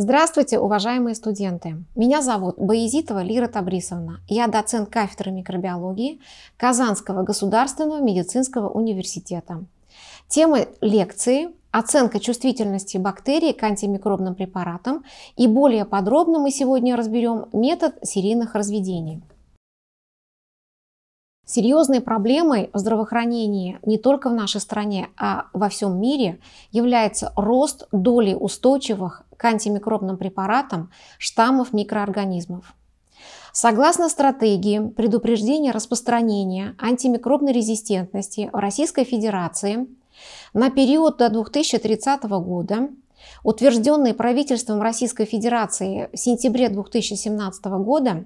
Здравствуйте, уважаемые студенты! Меня зовут Боязитова Лира Табрисовна. Я доцент кафедры микробиологии Казанского государственного медицинского университета. Тема лекции оценка чувствительности бактерий к антимикробным препаратам и более подробно мы сегодня разберем метод серийных разведений. Серьезной проблемой здравоохранения не только в нашей стране, а во всем мире является рост доли устойчивых к антимикробным препаратам штаммов микроорганизмов. Согласно стратегии предупреждения распространения антимикробной резистентности в Российской Федерации на период до 2030 года утвержденные правительством Российской Федерации в сентябре 2017 года,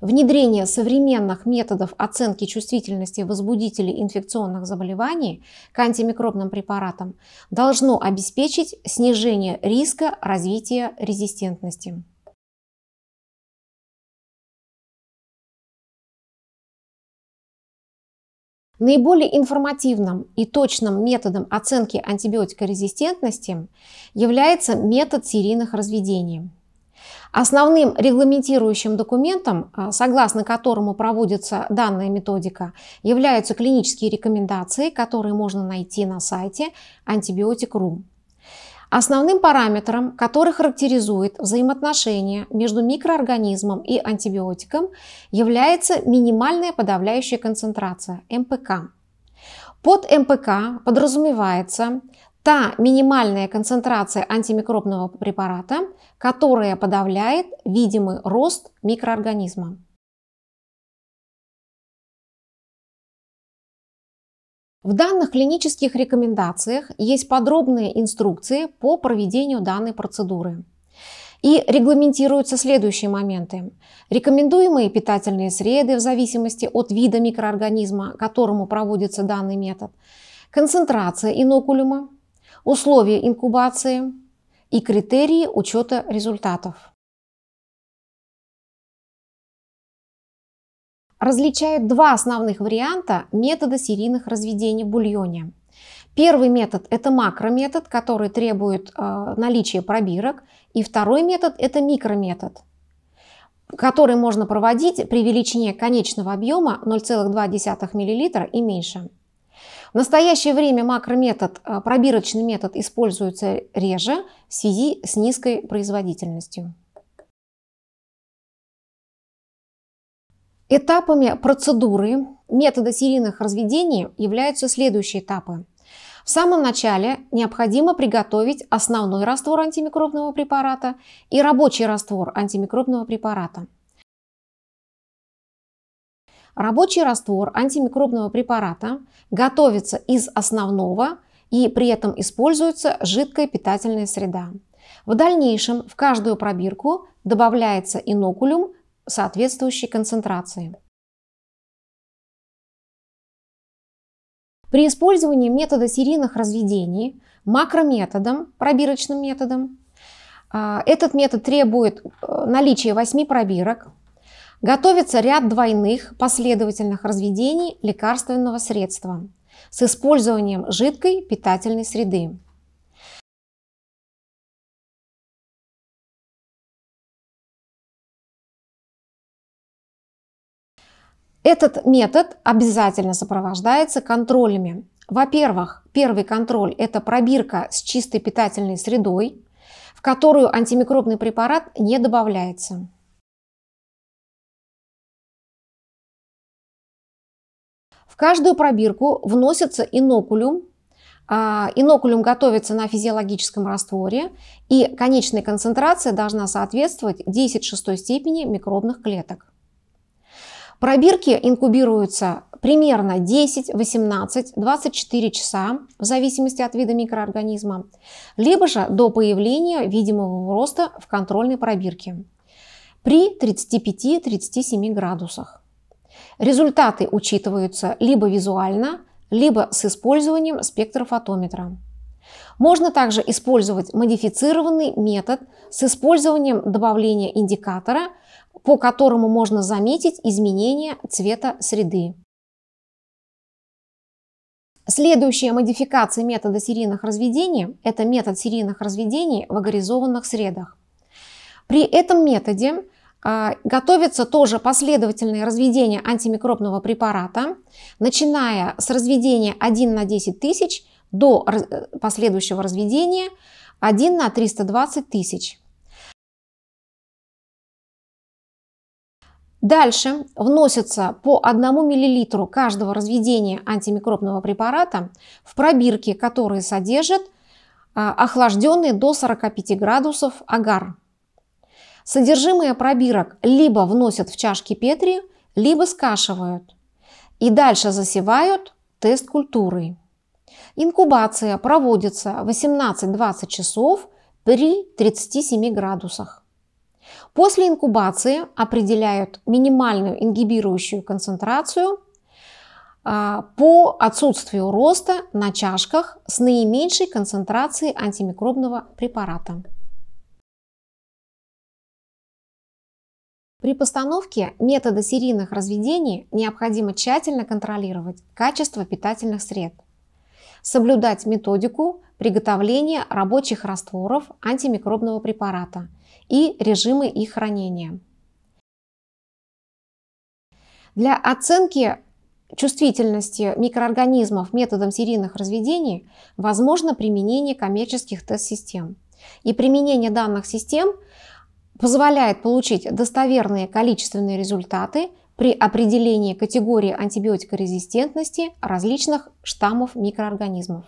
внедрение современных методов оценки чувствительности возбудителей инфекционных заболеваний к антимикробным препаратам должно обеспечить снижение риска развития резистентности. Наиболее информативным и точным методом оценки антибиотикорезистентности является метод серийных разведений. Основным регламентирующим документом, а, согласно которому проводится данная методика, являются клинические рекомендации, которые можно найти на сайте Antibiotic.ru. Основным параметром, который характеризует взаимоотношения между микроорганизмом и антибиотиком, является минимальная подавляющая концентрация МПК. Под МПК подразумевается та минимальная концентрация антимикробного препарата, которая подавляет видимый рост микроорганизма. В данных клинических рекомендациях есть подробные инструкции по проведению данной процедуры. И регламентируются следующие моменты. Рекомендуемые питательные среды в зависимости от вида микроорганизма, которому проводится данный метод, концентрация инокулюма, условия инкубации и критерии учета результатов. различают два основных варианта метода серийных разведений в бульоне. Первый метод – это макрометод, который требует э, наличия пробирок. И второй метод – это микрометод, который можно проводить при величине конечного объема 0,2 мл и меньше. В настоящее время макрометод, э, пробирочный метод используется реже в связи с низкой производительностью. Этапами процедуры метода серийных разведений являются следующие этапы. В самом начале необходимо приготовить основной раствор антимикробного препарата и рабочий раствор антимикробного препарата. Рабочий раствор антимикробного препарата готовится из основного и при этом используется жидкая питательная среда. В дальнейшем в каждую пробирку добавляется инокулюм соответствующей концентрации. При использовании метода серийных разведений макрометодом, пробирочным методом, а, этот метод требует э, наличия 8 пробирок, готовится ряд двойных последовательных разведений лекарственного средства с использованием жидкой питательной среды. Этот метод обязательно сопровождается контролями. Во-первых, первый контроль – это пробирка с чистой питательной средой, в которую антимикробный препарат не добавляется. В каждую пробирку вносится инокулюм. А, инокулюм готовится на физиологическом растворе, и конечная концентрация должна соответствовать 10 шестой степени микробных клеток. Пробирки инкубируются примерно 10, 18, 24 часа, в зависимости от вида микроорганизма, либо же до появления видимого роста в контрольной пробирке при 35-37 градусах. Результаты учитываются либо визуально, либо с использованием спектрофотометра. Можно также использовать модифицированный метод с использованием добавления индикатора – по которому можно заметить изменение цвета среды. Следующая модификация метода серийных разведений – это метод серийных разведений в агоризованных средах. При этом методе а, Готовится тоже последовательное разведение антимикробного препарата, начиная с разведения 1 на 10 тысяч до последующего разведения 1 на 320 тысяч. Дальше вносится по 1 мл каждого разведения антимикробного препарата в пробирки, которые содержат а, охлажденный до 45 градусов агар. Содержимое пробирок либо вносят в чашки Петри, либо скашивают. И дальше засевают тест культуры. Инкубация проводится 18-20 часов при 37 градусах. После инкубации определяют минимальную ингибирующую концентрацию а, по отсутствию роста на чашках с наименьшей концентрацией антимикробного препарата. При постановке метода серийных разведений необходимо тщательно контролировать качество питательных сред, соблюдать методику приготовление рабочих растворов антимикробного препарата и режимы их хранения. Для оценки чувствительности микроорганизмов методом серийных разведений возможно применение коммерческих тест-систем. И применение данных систем позволяет получить достоверные количественные результаты при определении категории антибиотикорезистентности различных штаммов микроорганизмов.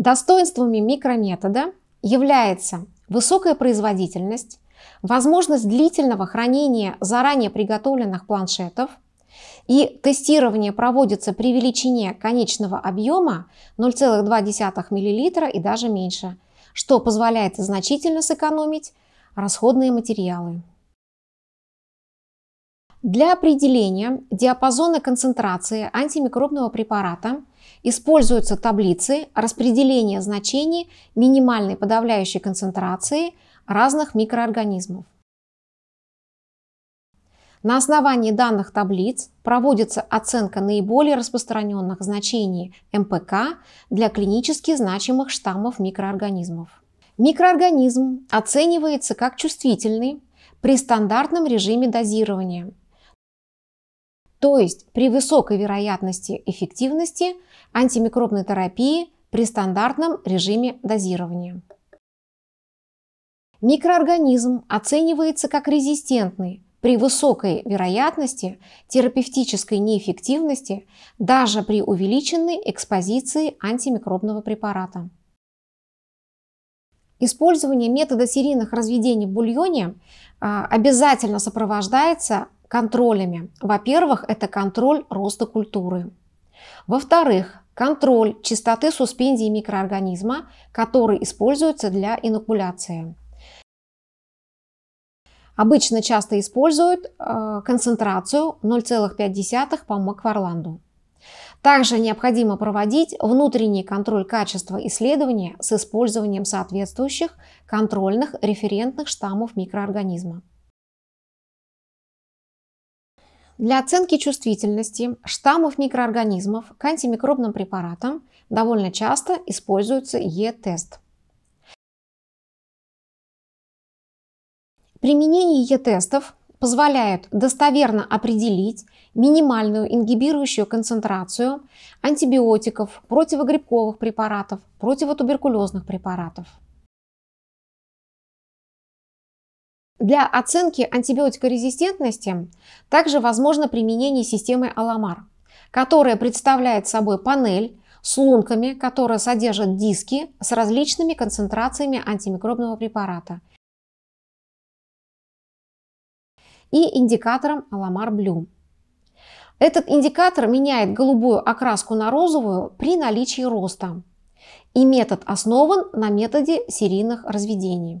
Достоинствами микрометода является высокая производительность, возможность длительного хранения заранее приготовленных планшетов, и тестирование проводится при величине конечного объема 0,2 мл и даже меньше, что позволяет значительно сэкономить расходные материалы. Для определения диапазона концентрации антимикробного препарата используются таблицы распределения значений минимальной подавляющей концентрации разных микроорганизмов. На основании данных таблиц проводится оценка наиболее распространенных значений МПК для клинически значимых штаммов микроорганизмов. Микроорганизм оценивается как чувствительный при стандартном режиме дозирования то есть при высокой вероятности эффективности антимикробной терапии при стандартном режиме дозирования. Микроорганизм оценивается как резистентный при высокой вероятности терапевтической неэффективности даже при увеличенной экспозиции антимикробного препарата. Использование метода серийных разведений в бульоне а, обязательно сопровождается контролями. Во-первых, это контроль роста культуры. Во-вторых, контроль чистоты суспензии микроорганизма, который используется для инокуляции. Обычно часто используют э, концентрацию 0,5 по Макфарланду. Также необходимо проводить внутренний контроль качества исследования с использованием соответствующих контрольных референтных штаммов микроорганизма. Для оценки чувствительности штаммов микроорганизмов к антимикробным препаратам довольно часто используется Е-тест. Применение Е-тестов позволяет достоверно определить минимальную ингибирующую концентрацию антибиотиков, противогрибковых препаратов, противотуберкулезных препаратов. Для оценки антибиотикорезистентности также возможно применение системы Аламар, которая представляет собой панель с лунками, которая содержит диски с различными концентрациями антимикробного препарата и индикатором Аламар Блю. Этот индикатор меняет голубую окраску на розовую при наличии роста. И метод основан на методе серийных разведений.